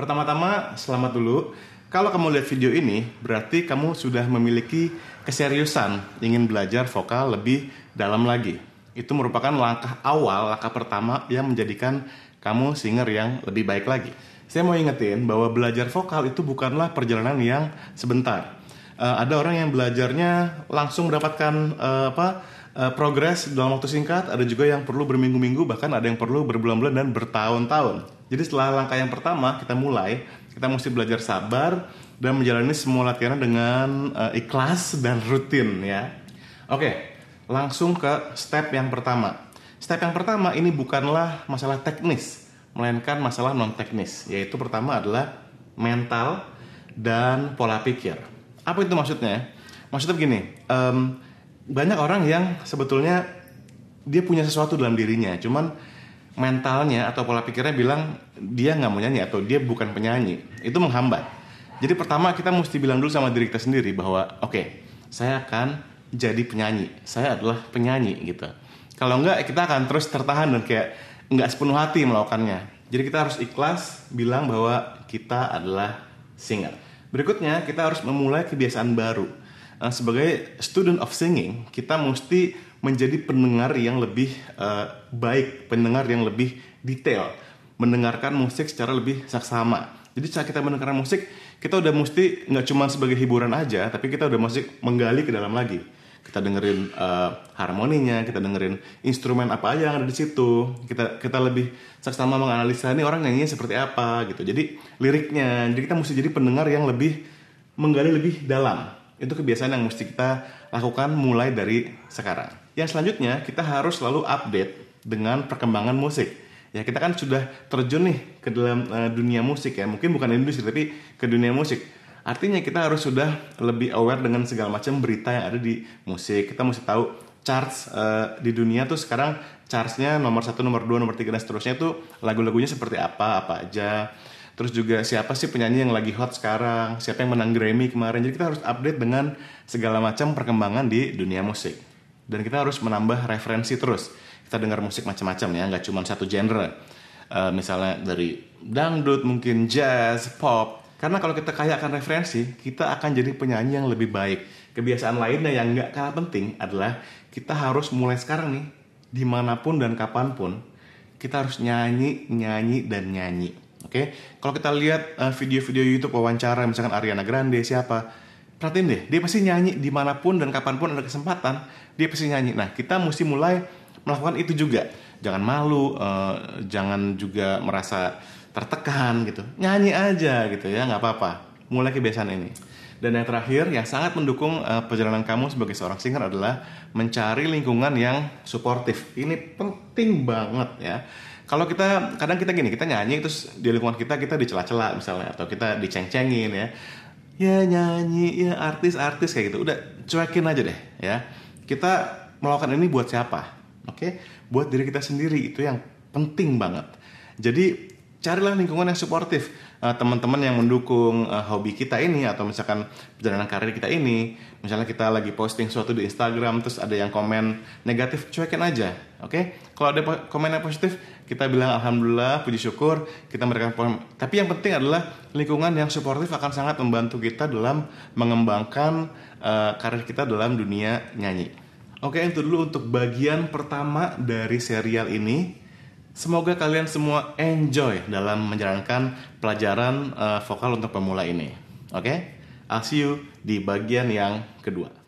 Pertama-tama, selamat dulu. Kalau kamu lihat video ini, berarti kamu sudah memiliki keseriusan ingin belajar vokal lebih dalam lagi. Itu merupakan langkah awal, langkah pertama yang menjadikan kamu singer yang lebih baik lagi. Saya mau ingetin bahwa belajar vokal itu bukanlah perjalanan yang sebentar. Uh, ada orang yang belajarnya langsung mendapatkan uh, apa Eh, progres dalam waktu singkat, ada juga yang perlu berminggu-minggu, bahkan ada yang perlu berbulan-bulan dan bertahun-tahun. Jadi setelah langkah yang pertama kita mulai, kita mesti belajar sabar dan menjalani semua latihan dengan uh, ikhlas dan rutin ya. Oke, langsung ke step yang pertama. Step yang pertama ini bukanlah masalah teknis, melainkan masalah non teknis, yaitu pertama adalah mental dan pola pikir. Apa itu maksudnya? Maksudnya begini, um, banyak orang yang sebetulnya dia punya sesuatu dalam dirinya, cuman mentalnya atau pola pikirnya bilang dia nggak mau nyanyi atau dia bukan penyanyi, itu menghambat. Jadi pertama kita mesti bilang dulu sama diri kita sendiri bahwa oke, okay, saya akan jadi penyanyi, saya adalah penyanyi gitu. Kalau enggak kita akan terus tertahan dan kayak nggak sepenuh hati melakukannya. Jadi kita harus ikhlas bilang bahwa kita adalah singer. Berikutnya kita harus memulai kebiasaan baru uh, sebagai student of singing kita mesti menjadi pendengar yang lebih uh, baik, pendengar yang lebih detail, mendengarkan musik secara lebih saksama. Jadi saat kita mendengarkan musik, kita udah mesti nggak cuma sebagai hiburan aja, tapi kita udah mesti menggali ke dalam lagi. Kita dengerin uh, harmoninya, kita dengerin instrumen apa aja yang ada di situ. Kita kita lebih saksama menganalisa ini orang nyanyinya seperti apa gitu. Jadi liriknya, jadi kita mesti jadi pendengar yang lebih menggali lebih dalam itu kebiasaan yang mesti kita lakukan mulai dari sekarang. Yang selanjutnya, kita harus selalu update dengan perkembangan musik. Ya, kita kan sudah terjun nih ke dalam uh, dunia musik ya. Mungkin bukan industri tapi ke dunia musik. Artinya kita harus sudah lebih aware dengan segala macam berita yang ada di musik. Kita mesti tahu charts uh, di dunia tuh sekarang charts-nya nomor satu, nomor dua, nomor tiga dan seterusnya tuh lagu-lagunya seperti apa, apa aja terus juga siapa sih penyanyi yang lagi hot sekarang, siapa yang menang Grammy kemarin. Jadi kita harus update dengan segala macam perkembangan di dunia musik. Dan kita harus menambah referensi terus. Kita dengar musik macam-macam ya, nggak cuma satu genre. Uh, misalnya dari dangdut, mungkin jazz, pop. Karena kalau kita kaya akan referensi, kita akan jadi penyanyi yang lebih baik. Kebiasaan lainnya yang nggak kalah penting adalah kita harus mulai sekarang nih, dimanapun dan kapanpun, kita harus nyanyi, nyanyi, dan nyanyi Oke, okay? kalau kita lihat video eh, video-video YouTube wawancara misalkan Ariana Grande siapa, perhatiin deh, dia pasti nyanyi dimanapun dan kapanpun ada kesempatan, dia pasti nyanyi. Nah, kita mesti mulai melakukan itu juga. Jangan malu, uh, jangan juga merasa tertekan gitu. Nyanyi aja gitu ya, nggak apa-apa. Mulai kebiasaan ini. Dan yang terakhir yang sangat mendukung uh, perjalanan kamu sebagai seorang singer adalah mencari lingkungan yang suportif. Ini penting banget ya kalau kita kadang kita gini kita nyanyi terus di lingkungan kita kita dicela-cela misalnya atau kita diceng-cengin ya ya nyanyi ya artis-artis kayak gitu udah cuekin aja deh ya kita melakukan ini buat siapa oke buat diri kita sendiri itu yang penting banget jadi carilah lingkungan yang suportif uh, teman-teman yang mendukung uh, hobi kita ini atau misalkan perjalanan karir kita ini misalnya kita lagi posting suatu di Instagram terus ada yang komen negatif cuekin aja oke okay? kalau ada komen yang positif kita bilang alhamdulillah puji syukur kita memberikan poin tapi yang penting adalah lingkungan yang suportif akan sangat membantu kita dalam mengembangkan uh, karir kita dalam dunia nyanyi oke okay, itu dulu untuk bagian pertama dari serial ini Semoga kalian semua enjoy dalam menjalankan pelajaran uh, vokal untuk pemula ini. Oke? Okay? I'll see you di bagian yang kedua.